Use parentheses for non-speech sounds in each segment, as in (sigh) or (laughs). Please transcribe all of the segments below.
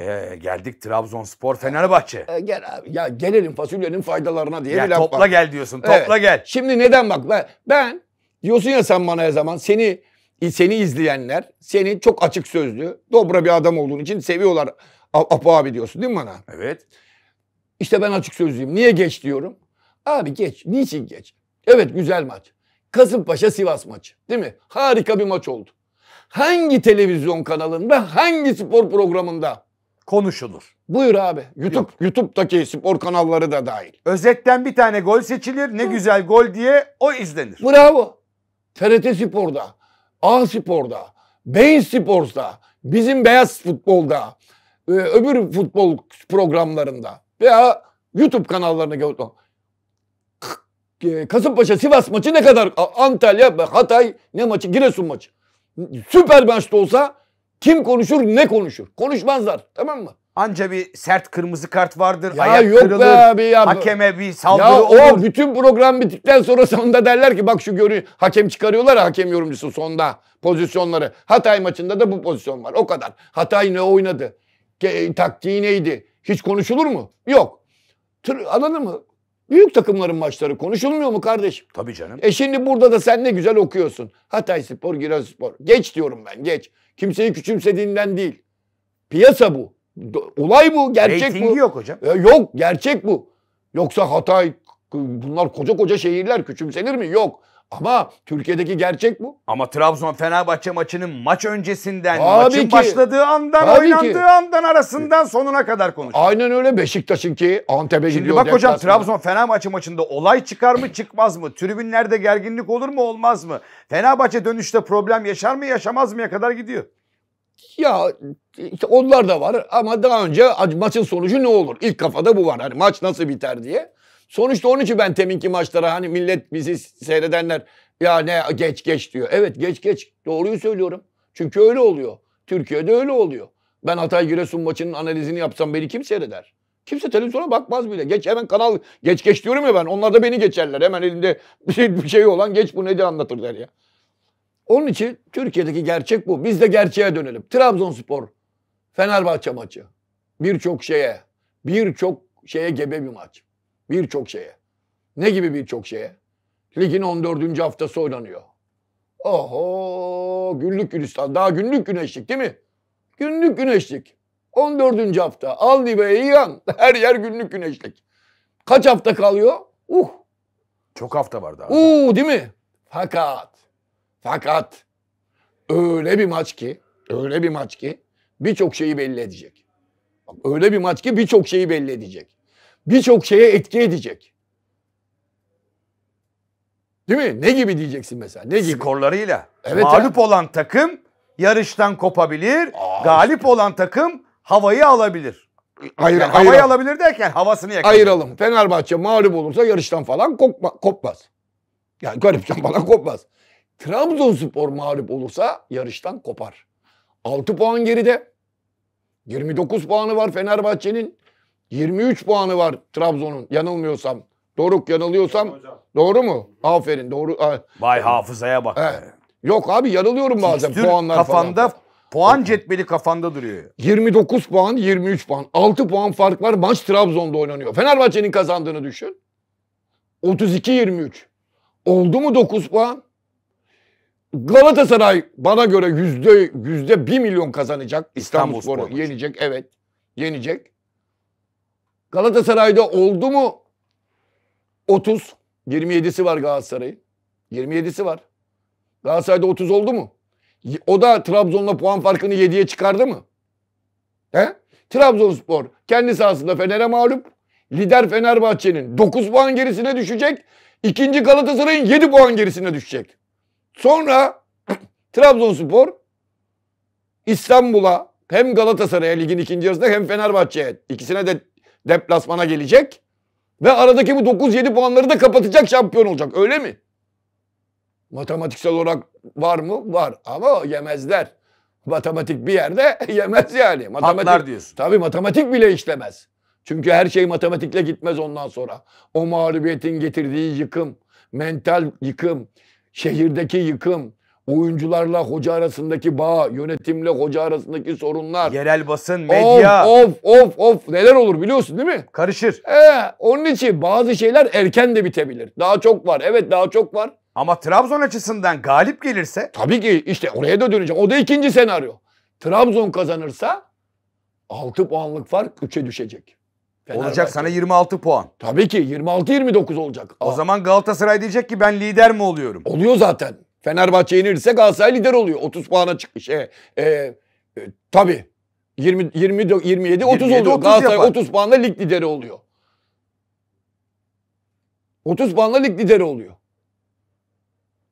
Ee, geldik Trabzonspor Fenerbahçe. Ee, gel abi ya gelelim fasulyenin faydalarına diye ya, bir laf Topla var. gel diyorsun topla evet. gel. Şimdi neden bak ben, ben diyorsun ya sen bana her zaman seni seni izleyenler seni çok açık sözlü dobra bir adam olduğun için seviyorlar Apo abi diyorsun değil mi bana? Evet. İşte ben açık sözlüyüm. Niye geç diyorum? Abi geç. Niçin geç? Evet güzel maç. Kasımpaşa Sivas maçı değil mi? Harika bir maç oldu. Hangi televizyon kanalında, hangi spor programında konuşulur. Buyur abi. YouTube Yok. YouTube'daki spor kanalları da dahil. Özetten bir tane gol seçilir. Ne Hı. güzel gol diye o izlenir. Bravo. TRT Spor'da, A Spor'da, Beyin Spor'da, bizim beyaz futbolda, e, öbür futbol programlarında veya YouTube kanallarını gördüm. E, Kasımpaşa Sivas maçı ne kadar Antalya Hatay ne maçı Giresun maçı süper maçta olsa kim konuşur ne konuşur. Konuşmazlar tamam mı? Anca bir sert kırmızı kart vardır. Ya ayak yok kırılır, be abi ya. Hakeme bir saldırı ya olur. o bütün program bittikten sonra sonunda derler ki bak şu görü hakem çıkarıyorlar hakem yorumcusu sonda pozisyonları. Hatay maçında da bu pozisyon var o kadar. Hatay ne oynadı? taktiği neydi? Hiç konuşulur mu? Yok. Tır, anladın mı? Büyük takımların maçları konuşulmuyor mu kardeşim? Tabii canım. E şimdi burada da sen ne güzel okuyorsun. Hatay Spor, Spor. Geç diyorum ben geç. Kimseyi küçümsediğinden değil. Piyasa bu. Olay bu, gerçek Ratingi bu. yok hocam. E, yok, gerçek bu. Yoksa Hatay, bunlar koca koca şehirler küçümsenir mi? Yok. Ama Türkiye'deki gerçek bu. Ama Trabzon Fenerbahçe maçının maç öncesinden, Tabii maçın ki. başladığı andan, Tabii oynandığı ki. andan arasından sonuna kadar konuş. Aynen öyle Beşiktaş'ın ki Antep'e gidiyor. Şimdi bak hocam Trabzon Fenerbahçe maçında olay çıkar mı çıkmaz mı? Tribünlerde gerginlik olur mu olmaz mı? Fenerbahçe dönüşte problem yaşar mı yaşamaz mı ya kadar gidiyor. Ya işte onlar da var ama daha önce maçın sonucu ne olur? İlk kafada bu var. Hani maç nasıl biter diye. Sonuçta onun için ben teminki maçlara hani millet bizi seyredenler ya ne geç geç diyor. Evet geç geç doğruyu söylüyorum. Çünkü öyle oluyor. Türkiye'de öyle oluyor. Ben Hatay Giresun maçının analizini yapsam beni kim seyreder? Kimse televizyona bakmaz bile. Geç hemen kanal geç geç diyorum ya ben. Onlar da beni geçerler. Hemen elinde (laughs) bir şey olan geç bu ne diye anlatır ya. Onun için Türkiye'deki gerçek bu. Biz de gerçeğe dönelim. Trabzonspor Fenerbahçe maçı. Birçok şeye, birçok şeye gebe bir maç. Birçok şeye. Ne gibi birçok şeye? Ligin 14. haftası oynanıyor. Oho günlük gülistan. Daha günlük güneşlik değil mi? Günlük güneşlik. 14. hafta. Al dibeyi yan. (laughs) Her yer günlük güneşlik. Kaç hafta kalıyor? Uh. Çok hafta var daha. Uh değil mi? Fakat. Fakat. Öyle bir maç ki. Öyle bir maç ki. Birçok şeyi belli edecek. Öyle bir maç ki birçok şeyi belli edecek birçok şeye etki edecek. Değil mi? Ne gibi diyeceksin mesela? Ne gibi? Skorlarıyla. Evet, Mağlup yani. olan takım yarıştan kopabilir. Aa, galip işte. olan takım havayı alabilir. Hayır, yani hayır. Havayı alabilir derken havasını yakalar. Ayıralım. Fenerbahçe mağlup olursa yarıştan falan kopma, kopmaz. Yani garipten falan kopmaz. Trabzonspor mağlup olursa yarıştan kopar. 6 puan geride. 29 puanı var Fenerbahçe'nin. 23 puanı var Trabzon'un yanılmıyorsam. Doruk yanılıyorsam Hocam. doğru mu? Aferin doğru. Vay hafızaya bak. He. Yok abi yanılıyorum bazen Küstür puanlar kafanda, falan. Puan cetveli kafanda duruyor. 29 puan 23 puan. 6 puan fark var maç Trabzon'da oynanıyor. Fenerbahçe'nin kazandığını düşün. 32-23. Oldu mu 9 puan? Galatasaray bana göre yüzde yüzde bir milyon kazanacak. İstanbul, İstanbul Spor'u yenecek. Evet. Yenecek. Galatasaray'da oldu mu 30? 27'si var Galatasaray'ın. 27'si var. Galatasaray'da 30 oldu mu? O da Trabzon'la puan farkını 7'ye çıkardı mı? He? Trabzonspor kendi sahasında Fener'e mağlup. Lider Fenerbahçe'nin 9 puan gerisine düşecek. İkinci Galatasaray'ın 7 puan gerisine düşecek. Sonra (clears throat) Trabzonspor İstanbul'a hem Galatasaray'a ligin ikinci yarısında hem Fenerbahçe'ye ikisine de deplasmana gelecek. Ve aradaki bu 9-7 puanları da kapatacak şampiyon olacak. Öyle mi? Matematiksel olarak var mı? Var. Ama yemezler. Matematik bir yerde (laughs) yemez yani. Matematik, Atlar diyorsun. Tabii matematik bile işlemez. Çünkü her şey matematikle gitmez ondan sonra. O mağlubiyetin getirdiği yıkım, mental yıkım, şehirdeki yıkım, oyuncularla hoca arasındaki bağ, yönetimle hoca arasındaki sorunlar. Yerel basın, medya. Of of of neler olur biliyorsun değil mi? Karışır. Ee, onun için bazı şeyler erken de bitebilir. Daha çok var. Evet daha çok var. Ama Trabzon açısından galip gelirse? Tabii ki işte oraya da döneceğim. O da ikinci senaryo. Trabzon kazanırsa 6 puanlık fark 3'e düşecek. Fenerbahçe. Olacak sana 26 puan. Tabii ki 26-29 olacak. Aa. O zaman Galatasaray diyecek ki ben lider mi oluyorum? Oluyor zaten. Fenerbahçe yenilirse Galatasaray lider oluyor. 30 puana çıkmış. E, e, e, tabii. 20, 27, 30 oluyor. 30 Galatasaray yapar. 30 puanla lig lideri oluyor. 30 puanla lig lideri oluyor.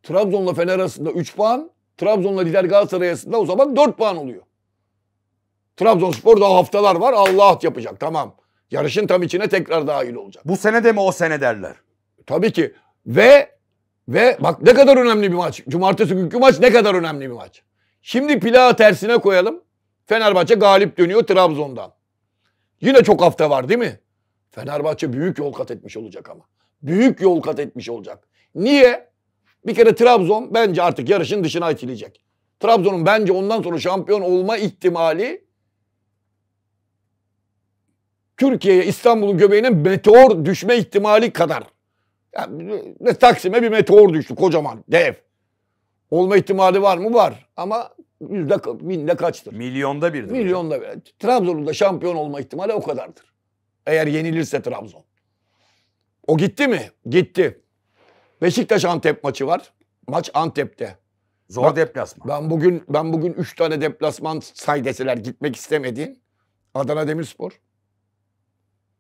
Trabzon'la Fener arasında 3 puan. Trabzon'la lider Galatasaray arasında o zaman 4 puan oluyor. Trabzonspor daha haftalar var. Allah at yapacak. Tamam. Yarışın tam içine tekrar dahil olacak. Bu sene de mi o sene derler? Tabii ki. Ve ve bak ne kadar önemli bir maç. Cumartesi günkü maç ne kadar önemli bir maç. Şimdi plağı tersine koyalım. Fenerbahçe galip dönüyor Trabzon'dan. Yine çok hafta var değil mi? Fenerbahçe büyük yol kat etmiş olacak ama. Büyük yol kat etmiş olacak. Niye? Bir kere Trabzon bence artık yarışın dışına itilecek. Trabzon'un bence ondan sonra şampiyon olma ihtimali Türkiye'ye İstanbul'un göbeğine meteor düşme ihtimali kadar yani, Taksim'e bir meteor düştü kocaman dev. Olma ihtimali var mı? Var. Ama yüzde binde kaçtır? Milyonda bir Milyonda bir. Trabzon'un da şampiyon olma ihtimali o kadardır. Eğer yenilirse Trabzon. O gitti mi? Gitti. Beşiktaş Antep maçı var. Maç Antep'te. Zor Bak, deplasman. Ben bugün ben bugün 3 tane deplasman say deseler gitmek istemediğim Adana Demirspor.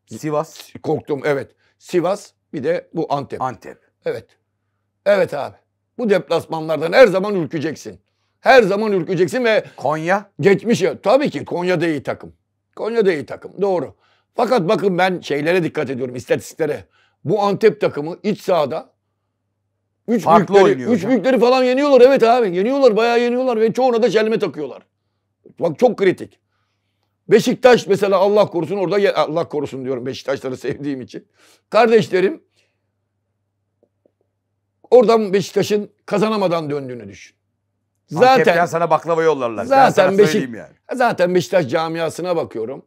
Sivas. Korktum evet. Sivas bir de bu Antep. Antep. Evet. Evet abi. Bu deplasmanlardan her zaman ürkeceksin. Her zaman ürkeceksin ve... Konya? Geçmiş ya. Tabii ki Konya da iyi takım. Konya da iyi takım. Doğru. Fakat bakın ben şeylere dikkat ediyorum. istatistiklere. Bu Antep takımı iç sahada Üç Farklı büyükleri, oynuyor. Üç hocam. büyükleri falan yeniyorlar evet abi. Yeniyorlar bayağı yeniyorlar ve çoğuna da çelme takıyorlar. Bak çok kritik. Beşiktaş mesela Allah korusun orada Allah korusun diyorum Beşiktaşları sevdiğim için. Kardeşlerim oradan Beşiktaş'ın kazanamadan döndüğünü düşün. Zaten Antep'ten sana baklava yollarlar. Zaten Beşik, yani. Zaten Beşiktaş camiasına bakıyorum.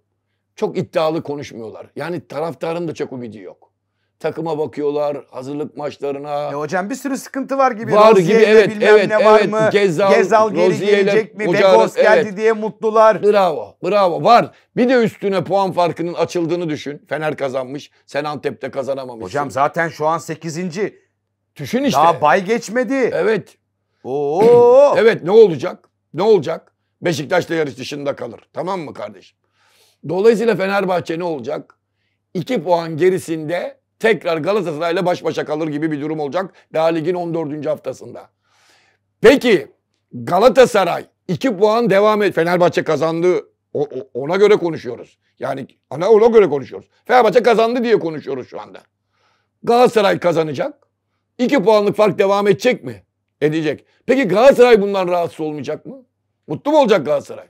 Çok iddialı konuşmuyorlar. Yani taraftarın da çok ümidi yok takıma bakıyorlar hazırlık maçlarına. E hocam bir sürü sıkıntı var gibi. Var Rozier gibi evet evet ne var evet. Mı? Gezal, Gezal geri Rozier gelecek mi? Begos geldi evet. diye mutlular. Bravo bravo var. Bir de üstüne puan farkının açıldığını düşün. Fener kazanmış. Sen Antep'te kazanamamışsın. Hocam zaten şu an 8. Düşün işte. Daha bay geçmedi. Evet. Oo. (clears throat) evet ne olacak? Ne olacak? Beşiktaş'ta yarış dışında kalır. Tamam mı kardeşim? Dolayısıyla Fenerbahçe ne olacak? 2 puan gerisinde tekrar Galatasaray ile baş başa kalır gibi bir durum olacak. Daha ligin 14. haftasında. Peki Galatasaray 2 puan devam et. Fenerbahçe kazandı. O, o, ona göre konuşuyoruz. Yani ana ona göre konuşuyoruz. Fenerbahçe kazandı diye konuşuyoruz şu anda. Galatasaray kazanacak. 2 puanlık fark devam edecek mi? Edecek. Peki Galatasaray bundan rahatsız olmayacak mı? Mutlu mu olacak Galatasaray?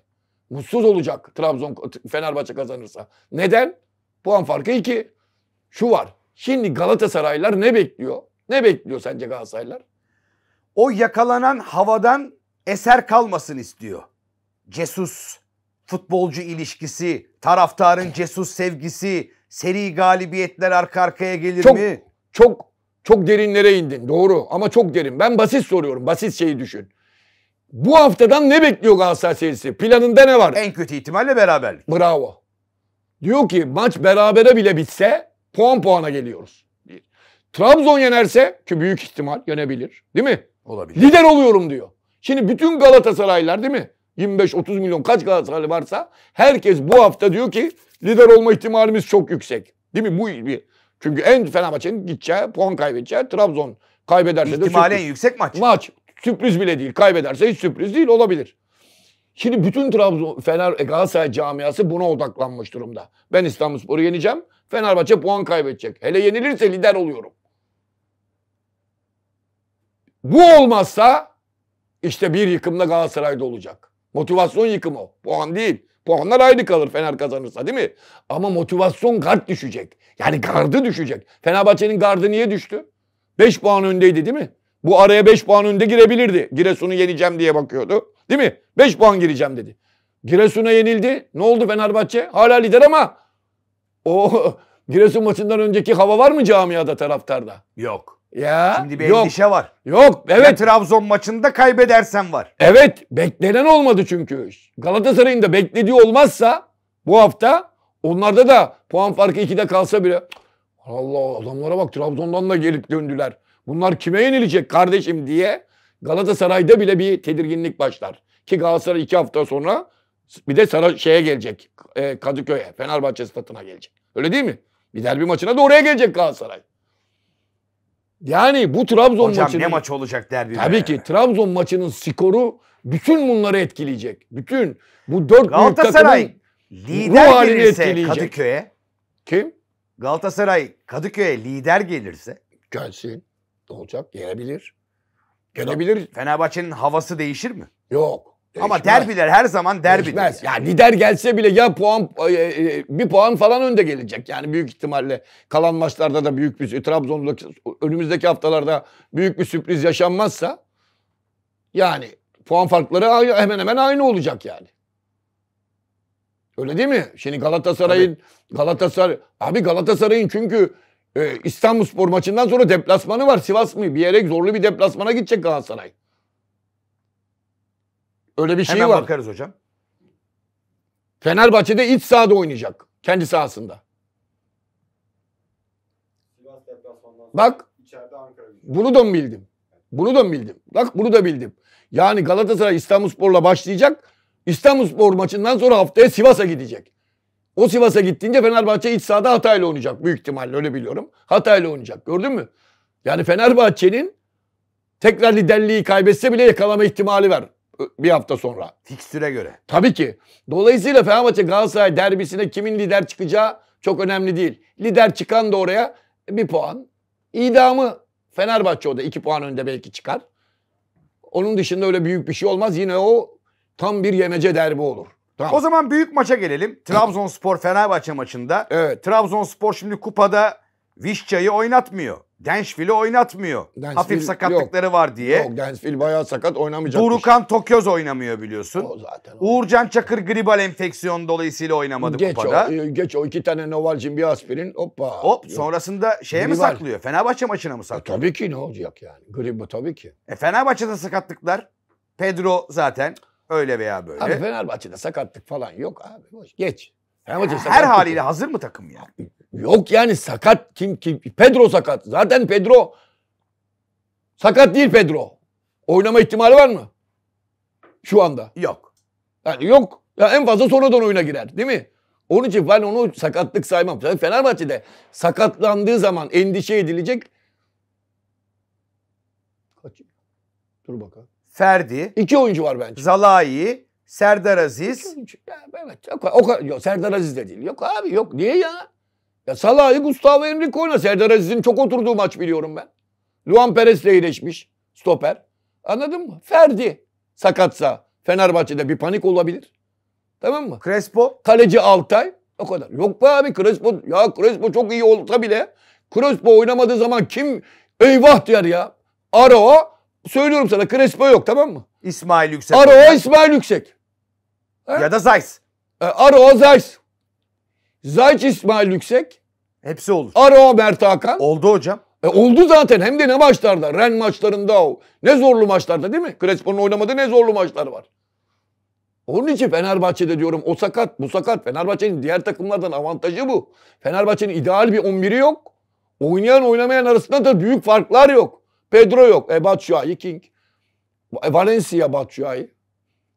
Mutsuz olacak Trabzon Fenerbahçe kazanırsa. Neden? Puan farkı 2. Şu var. Şimdi Galatasaraylar ne bekliyor? Ne bekliyor sence Galatasaraylar? O yakalanan havadan eser kalmasın istiyor. Cesus futbolcu ilişkisi, taraftarın cesus sevgisi, seri galibiyetler arka arkaya gelir çok, mi? Çok çok derinlere indin doğru ama çok derin. Ben basit soruyorum basit şeyi düşün. Bu haftadan ne bekliyor Galatasaray seyircisi? Planında ne var? En kötü ihtimalle beraberlik. Bravo. Diyor ki maç berabere bile bitse puan puana geliyoruz. Bir. Trabzon yenerse ki büyük ihtimal yenebilir değil mi? Olabilir. Lider oluyorum diyor. Şimdi bütün Galatasaraylar değil mi? 25-30 milyon kaç Galatasaray varsa herkes bu hafta diyor ki lider olma ihtimalimiz çok yüksek. Değil mi? Bu bir. Çünkü en Fenerbahçe'nin gideceği, puan kaybedeceği Trabzon kaybederse İhtimalen de sürpriz. yüksek maç. Maç. Sürpriz bile değil. Kaybederse hiç sürpriz değil olabilir. Şimdi bütün Trabzon, Fener, e, Galatasaray camiası buna odaklanmış durumda. Ben İstanbulspor'u yeneceğim. Fenerbahçe puan kaybedecek. Hele yenilirse lider oluyorum. Bu olmazsa işte bir yıkımda Galatasaray'da olacak. Motivasyon yıkımı Puan değil. Puanlar aynı kalır Fener kazanırsa değil mi? Ama motivasyon gard düşecek. Yani gardı düşecek. Fenerbahçe'nin gardı niye düştü? 5 puan öndeydi değil mi? Bu araya 5 puan önde girebilirdi. Giresun'u yeneceğim diye bakıyordu. Değil mi? 5 puan gireceğim dedi. Giresun'a yenildi. Ne oldu Fenerbahçe? Hala lider ama o (laughs) Giresun maçından önceki hava var mı camiada taraftarda? Yok. Ya Şimdi bir yok. endişe var. Yok evet. Ya Trabzon maçında kaybedersen var. Evet beklenen olmadı çünkü. Galatasaray'ın da beklediği olmazsa bu hafta onlarda da puan farkı 2'de kalsa bile Allah adamlara bak Trabzon'dan da gelip döndüler. Bunlar kime yenilecek kardeşim diye Galatasaray'da bile bir tedirginlik başlar. Ki Galatasaray iki hafta sonra bir de Saray şeye gelecek. E, Kadıköy'e, Fenerbahçe statına gelecek. Öyle değil mi? Bir derbi maçına da oraya gelecek Galatasaray. Yani bu Trabzon Hocam, maçının... ne maç olacak derbi. Tabii ki Trabzon maçının skoru bütün bunları etkileyecek. Bütün bu dört büyük lider ruh halini etkileyecek. Kadıköy'e. Kim? Galatasaray Kadıköy'e lider gelirse. Gelsin olacak? gelebilir gelebilir Fenerbahçe'nin havası değişir mi? Yok. Değişmez. Ama derbiler her zaman derbidir. Değişmez. Yani. yani lider gelse bile ya puan e, e, e, bir puan falan önde gelecek. Yani büyük ihtimalle kalan maçlarda da büyük bir Trabzon'daki önümüzdeki haftalarda büyük bir sürpriz yaşanmazsa yani puan farkları hemen hemen aynı olacak yani. Öyle değil mi? Şimdi Galatasaray'ın Galatasaray abi Galatasaray'ın çünkü e, İstanbul Spor maçından sonra deplasmanı var. Sivas mı? Bir yere zorlu bir deplasmana gidecek Galatasaray. Öyle bir şey Hemen var. Hemen bakarız hocam. Fenerbahçe'de iç sahada oynayacak. Kendi sahasında. Bak. Bunu da mı bildim? Bunu da mı bildim? Bak bunu da bildim. Yani Galatasaray İstanbul sporla başlayacak. İstanbul spor maçından sonra haftaya Sivas'a gidecek. O Sivas'a gittiğince Fenerbahçe iç sahada Hatay'la oynayacak. Büyük ihtimalle öyle biliyorum. Hatay'la oynayacak. Gördün mü? Yani Fenerbahçe'nin tekrar liderliği kaybetse bile yakalama ihtimali var bir hafta sonra. Fikstüre göre. Tabii ki. Dolayısıyla Fenerbahçe Galatasaray derbisine kimin lider çıkacağı çok önemli değil. Lider çıkan da oraya bir puan. İdamı Fenerbahçe o da iki puan önde belki çıkar. Onun dışında öyle büyük bir şey olmaz. Yine o tam bir yemece derbi olur. Tamam. O zaman büyük maça gelelim. Trabzonspor Fenerbahçe maçında. Evet. Trabzonspor şimdi kupada Vişça'yı oynatmıyor. Denşvil'i oynatmıyor. Denşvil, Hafif sakatlıkları yok. var diye. Yok Denşvil bayağı sakat oynamayacak. Burukan Tokyoz oynamıyor biliyorsun. O zaten. O. Uğurcan Çakır gribal enfeksiyon dolayısıyla oynamadı geç kupada. O, e, geç o iki tane Novalcin bir aspirin hoppa. Hop yok. sonrasında şeye gribal. mi saklıyor? Fenerbahçe maçına mı e, saklıyor? E, tabii ki ne olacak yani. Gribal tabii ki. E, Fenerbahçe'de sakatlıklar. Pedro zaten. Öyle veya böyle. Abi Fenerbahçe'de sakatlık falan yok abi. Boş. Geç. Fenerbahçe Her haliyle yok. hazır mı takım ya? Yok yani sakat kim kim? Pedro sakat. Zaten Pedro sakat değil Pedro. Oynama ihtimali var mı? Şu anda. Yok. Yani yok. Ya en fazla sonradan oyuna girer değil mi? Onun için ben onu sakatlık saymam. Fenerbahçe'de sakatlandığı zaman endişe edilecek. Kaç? Dur bakalım. Ferdi. İki oyuncu var bence. Zalai. Serdar Aziz. Ya, evet. Yok, o, yok, Serdar Aziz de değil. Yok abi yok. Niye ya? Ya Salah'ı Gustavo Henrique oyna. Serdar Aziz'in çok oturduğu maç biliyorum ben. Luan Perez'le iyileşmiş. Stoper. Anladın mı? Ferdi sakatsa Fenerbahçe'de bir panik olabilir. Tamam mı? Crespo. Kaleci Altay. O kadar. Yok be abi Crespo. Ya Crespo çok iyi olsa bile Crespo oynamadığı zaman kim eyvah diyor ya. Aro söylüyorum sana Crespo yok tamam mı? İsmail Yüksek. Aro o İsmail Yüksek. He? Ya da Zayt. E, o Zayt. Zayt İsmail Yüksek. Hepsi olur. Aroa Mert Hakan. Oldu hocam. E, oldu zaten hem de ne maçlarda. Ren maçlarında o. Ne zorlu maçlarda değil mi? Crespo'nun oynamadığı ne zorlu maçlar var. Onun için Fenerbahçe'de diyorum o sakat bu sakat. Fenerbahçe'nin diğer takımlardan avantajı bu. Fenerbahçe'nin ideal bir 11'i yok. Oynayan oynamayan arasında da büyük farklar yok. Pedro yok. E Batshuayi King. E, Valencia Batshuayi.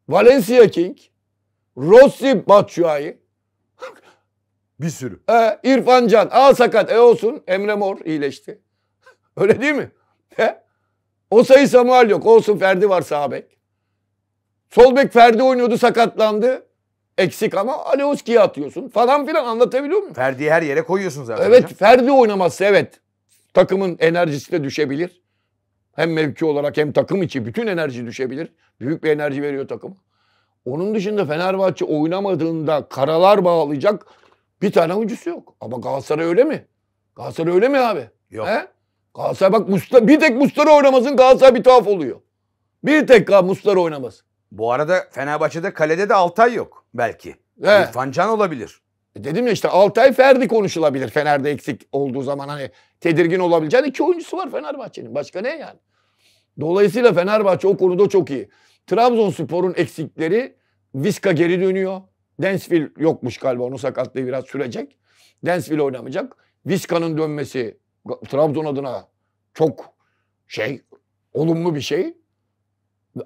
Valencia King. Rossi Batshuayi. (laughs) Bir sürü. E, İrfan Can. Aa sakat. E olsun. Emre Mor iyileşti. (laughs) Öyle değil mi? He? O sayı Samuel yok. Olsun Ferdi var sağ bek. Sol bek Ferdi oynuyordu sakatlandı. Eksik ama Alioski'ye atıyorsun falan filan anlatabiliyor muyum? Ferdi'yi her yere koyuyorsun zaten. Evet hocam. Ferdi oynamazsa evet takımın enerjisi de düşebilir. Hem mevki olarak hem takım içi bütün enerji düşebilir. Büyük bir enerji veriyor takım. Onun dışında Fenerbahçe oynamadığında karalar bağlayacak bir tane oyuncusu yok. Ama Galatasaray öyle mi? Galatasaray öyle mi abi? Yok. He? Galatasaray bak Musta, bir tek Mustara oynamasın Galatasaray bir tuhaf oluyor. Bir tek Mustara oynamasın. Bu arada Fenerbahçe'de kalede de Altay yok belki. He. İrfan olabilir. E dedim ya işte Altay Ferdi konuşulabilir Fener'de eksik olduğu zaman hani tedirgin olabileceğin iki oyuncusu var Fenerbahçe'nin. Başka ne yani? Dolayısıyla Fenerbahçe o konuda çok iyi. Trabzonspor'un eksikleri Viska geri dönüyor. Densville yokmuş galiba onun sakatlığı biraz sürecek. Densville oynamayacak. Viska'nın dönmesi Trabzon adına çok şey olumlu bir şey.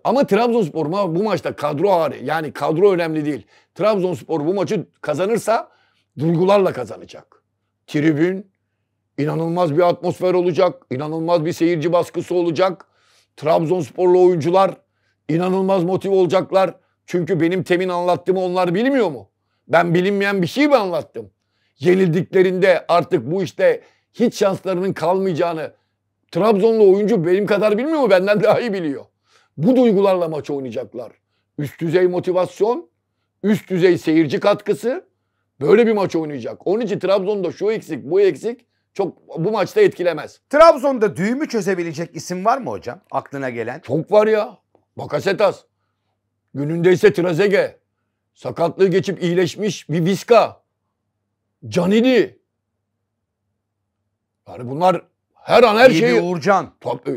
Ama Trabzonspor bu maçta kadro ağrı yani kadro önemli değil. Trabzonspor bu maçı kazanırsa duygularla kazanacak. Tribün inanılmaz bir atmosfer olacak, inanılmaz bir seyirci baskısı olacak. Trabzonsporlu oyuncular inanılmaz motive olacaklar. Çünkü benim temin anlattığımı onlar bilmiyor mu? Ben bilinmeyen bir şey mi anlattım? Yenildiklerinde artık bu işte hiç şanslarının kalmayacağını Trabzonlu oyuncu benim kadar bilmiyor mu? Benden daha iyi biliyor. Bu duygularla maç oynayacaklar. Üst düzey motivasyon, üst düzey seyirci katkısı böyle bir maç oynayacak. Onun için Trabzon'da şu eksik, bu eksik çok bu maçta etkilemez. Trabzon'da düğümü çözebilecek isim var mı hocam aklına gelen? Çok var ya. Bakasetas. Gününde ise Trazege. Sakatlığı geçip iyileşmiş bir Viska. Canini. Yani bunlar her an her İyi şeyi... Uğurcan. E,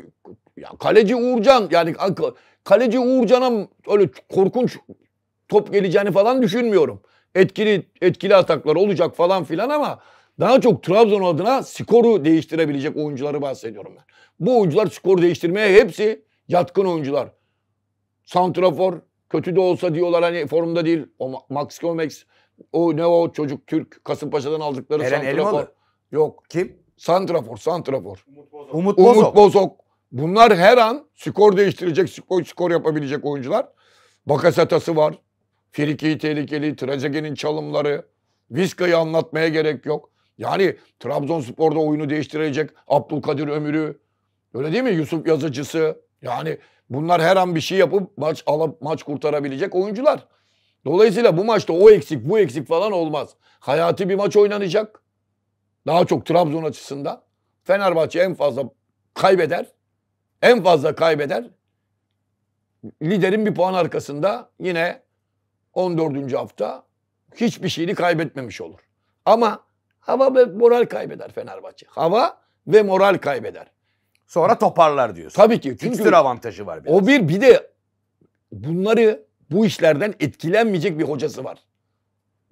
ya kaleci Uğurcan yani kaleci Uğurcan'a öyle korkunç top geleceğini falan düşünmüyorum. Etkili etkili ataklar olacak falan filan ama daha çok Trabzon adına skoru değiştirebilecek oyuncuları bahsediyorum ben. Bu oyuncular skoru değiştirmeye hepsi yatkın oyuncular. Santrafor kötü de olsa diyorlar hani formda değil. O Max Gomez, o ne o çocuk Türk Kasımpaşa'dan aldıkları Eren Santrafor. Elmalı. Yok. Kim? Santrafor, Santrafor. Umut Bozok. Umut Bozok. Bunlar her an skor değiştirecek, skor, skor yapabilecek oyuncular. Bakasetası var. Friki tehlikeli, Trezeguet'in çalımları. Vizca'yı anlatmaya gerek yok. Yani Trabzonspor'da oyunu değiştirecek Abdülkadir Ömür'ü. Öyle değil mi? Yusuf Yazıcısı. Yani bunlar her an bir şey yapıp maç alıp maç kurtarabilecek oyuncular. Dolayısıyla bu maçta o eksik bu eksik falan olmaz. Hayati bir maç oynanacak. Daha çok Trabzon açısından. Fenerbahçe en fazla kaybeder. En fazla kaybeder. Liderin bir puan arkasında yine 14. hafta hiçbir şeyini kaybetmemiş olur. Ama Hava ve moral kaybeder Fenerbahçe. Hava ve moral kaybeder. Sonra toparlar diyorsun. Tabii ki. Çünkü Fikstür avantajı var biraz. O bir bir de bunları bu işlerden etkilenmeyecek bir hocası var.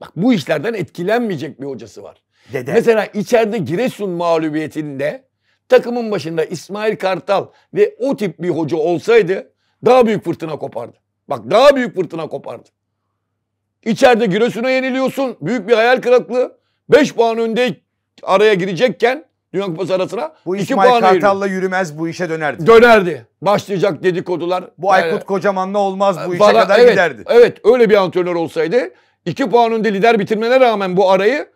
Bak bu işlerden etkilenmeyecek bir hocası var. Dede. Mesela içeride Giresun mağlubiyetinde takımın başında İsmail Kartal ve o tip bir hoca olsaydı daha büyük fırtına kopardı. Bak daha büyük fırtına kopardı. İçeride Giresun'a yeniliyorsun. Büyük bir hayal kırıklığı. 5 puan önde araya girecekken Dünya Kupası arasına. Bu İsmail Kartal'la yürümez bu işe dönerdi. Dönerdi. Başlayacak dedikodular. Bu Aykut yani, Kocaman'la olmaz bu işe kadar evet, giderdi. Evet öyle bir antrenör olsaydı 2 puan önde lider bitirmene rağmen bu arayı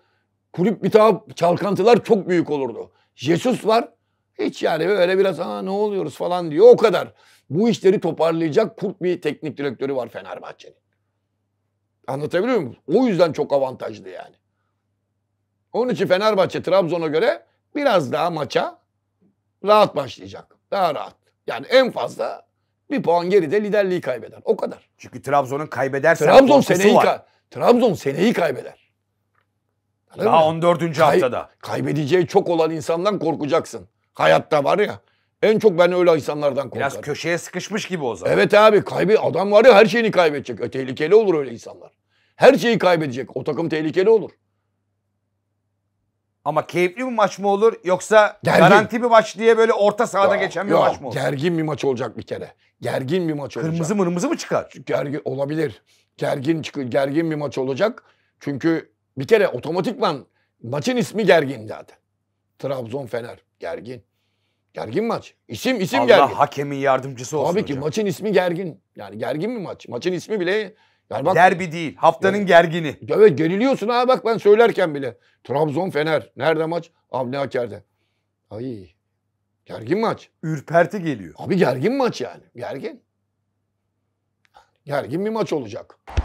kulüp bir daha çalkantılar çok büyük olurdu. Jesus var. Hiç yani öyle biraz ha ne oluyoruz falan diyor o kadar. Bu işleri toparlayacak kurt bir teknik direktörü var Fenerbahçe'nin. Anlatabiliyor muyum? O yüzden çok avantajlı yani. Onun için Fenerbahçe Trabzon'a göre biraz daha maça rahat başlayacak. Daha rahat. Yani en fazla bir puan geride liderliği kaybeder. O kadar. Çünkü Trabzon'un kaybederse Trabzon seneyi var. Ka- Trabzon seneyi kaybeder. Anladın daha mı? 14. Kay- haftada. Kaybedeceği çok olan insandan korkacaksın. Hayatta var ya. En çok ben öyle insanlardan korkarım. Biraz köşeye sıkışmış gibi o zaman. Evet abi kaybe adam var ya her şeyini kaybedecek. E, tehlikeli olur öyle insanlar. Her şeyi kaybedecek. O takım tehlikeli olur. Ama keyifli bir maç mı olur yoksa gergin. garanti bir maç diye böyle orta sahada ya, geçen bir ya, maç mı olur? Gergin bir maç olacak bir kere. Gergin bir maç Kırmızı olacak. Kırmızı mı çıkar? Gergin olabilir. Gergin çıkı gergin bir maç olacak. Çünkü bir kere otomatikman maçın ismi gergin zaten. Trabzon Fener gergin. Gergin maç. İsim isim Allah gergin. Allah hakemin yardımcısı olsun Tabii ki hocam. maçın ismi gergin. Yani gergin bir maç. Maçın ismi bile yani bak, Derbi değil. Haftanın yani, gergini. Evet geriliyorsun ha bak ben söylerken bile. Trabzon Fener. Nerede maç? Avni ah, Aker'de. Ay. Gergin maç. Ürperti geliyor. Abi gergin maç yani. Gergin. Gergin bir maç olacak.